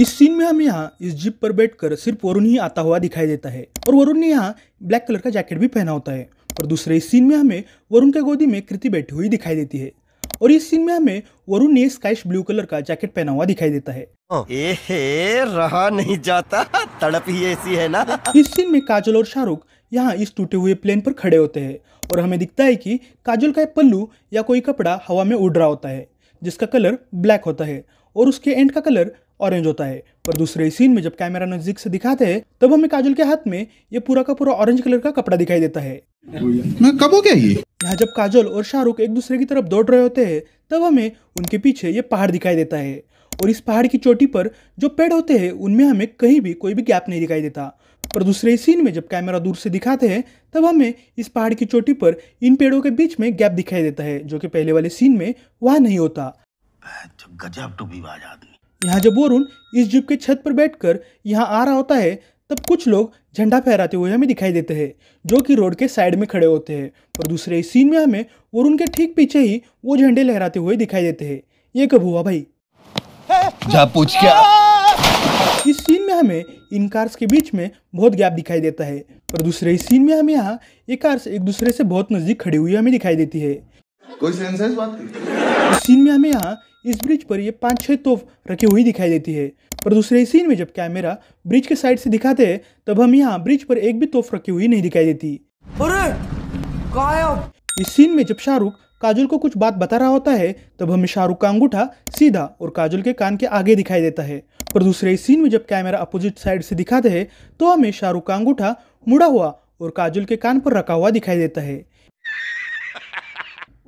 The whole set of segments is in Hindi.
इस सीन में हमें यहाँ इस जीप पर बैठकर सिर्फ वरुण ही आता हुआ दिखाई देता है और वरुण ने यहाँ ब्लैक कलर का जैकेट भी पहना होता है और दूसरे इस सीन में हमें वरुण के गोदी में कृति बैठी हुई दिखाई देती है और इस सीन में हमें वरुण ने स्काइश ब्लू कलर का जैकेट पहना हुआ दिखाई देता है हाँ। एहे, रहा नहीं जाता तड़प ही ऐसी है ना इस सीन में काजल और शाहरुख यहाँ इस टूटे हुए प्लेन पर खड़े होते हैं और हमें दिखता है कि काजल का पल्लू या कोई कपड़ा हवा में उड़ रहा होता है जिसका कलर ब्लैक होता है और उसके एंड का कलर ऑरेंज होता है पर दूसरे सीन में जब कैमरा नजदीक से दिखाते हैं तब हमें काजल के हाथ में ये पूरा का पूरा ऑरेंज कलर का कपड़ा दिखाई देता है मैं कब हो गया ये यहाँ जब काजल और शाहरुख एक दूसरे की तरफ दौड़ रहे होते हैं तब हमें उनके पीछे ये पहाड़ दिखाई देता है और इस पहाड़ की चोटी पर जो पेड़ होते हैं उनमें हमें कहीं भी कोई भी गैप नहीं दिखाई देता पर दूसरे सीन में जब कैमरा दूर से दिखाते हैं तब हमें इस पहाड़ की चोटी पर इन पेड़ों के बीच में गैप दिखाई देता है जो कि पहले वाले सीन में वहाँ नहीं होता गजब आदमी यहाँ जब वरुण इस जीप के छत पर बैठकर यहाँ आ रहा होता है तब कुछ लोग झंडा फहराते हुए हमें दिखाई देते हैं जो कि रोड के साइड में खड़े होते हैं और दूसरे सीन में हमें वरुण के ठीक पीछे ही वो झंडे लहराते हुए दिखाई देते हैं ये कब हुआ भाई जा पूछ क्या इस सीन में हमें इन कार्स के बीच में बहुत गैप दिखाई देता है पर दूसरे इस सीन में हमें यहाँ ये कार्स एक दूसरे से बहुत नज़दीक खड़ी हुई हमें दिखाई देती है कोई सेंस है इस बात की सीन में हमें यहाँ इस ब्रिज पर ये पाँच छह तोफ रखी हुई दिखाई देती है पर दूसरे सीन में जब कैमरा ब्रिज के साइड से दिखाते हैं तब हम यहाँ ब्रिज पर एक भी तोफ रखी हुई नहीं दिखाई देती इस सीन में जब शाहरुख काजुल को कुछ बात बता रहा होता है तब हमें शाहरुख का अंगूठा सीधा और काजुल के कान के आगे दिखाई देता है पर दूसरे सीन में जब कैमरा अपोजिट साइड से दिखाते हैं तो हमें शाहरुख का अंगूठा मुड़ा हुआ और काजुल के कान पर रखा हुआ दिखाई देता है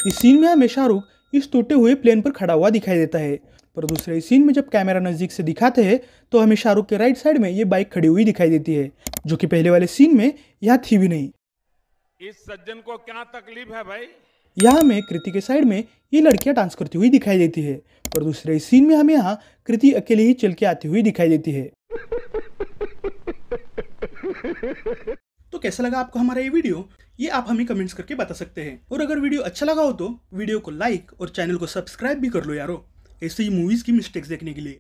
इस सीन में हमें शाहरुख इस टूटे हुए प्लेन पर खड़ा हुआ दिखाई देता है पर दूसरे सीन में जब कैमरा नज़दीक से दिखाते हैं तो हमें शाहरुख के राइट साइड में ये बाइक खड़ी हुई दिखाई देती है जो कि पहले वाले सीन में यहाँ थी भी नहीं इस सज्जन को क्या तकलीफ है भाई यहाँ हमें कृति के साइड में ये लड़कियाँ डांस करती हुई दिखाई देती है पर दूसरे सीन में हमें यहाँ कृति अकेले ही चल के आती हुई दिखाई देती है कैसा लगा आपको हमारा ये वीडियो ये आप हमें कमेंट्स करके बता सकते हैं और अगर वीडियो अच्छा लगा हो तो वीडियो को लाइक और चैनल को सब्सक्राइब भी कर लो यारो ऐसे ही मूवीज की मिस्टेक्स देखने के लिए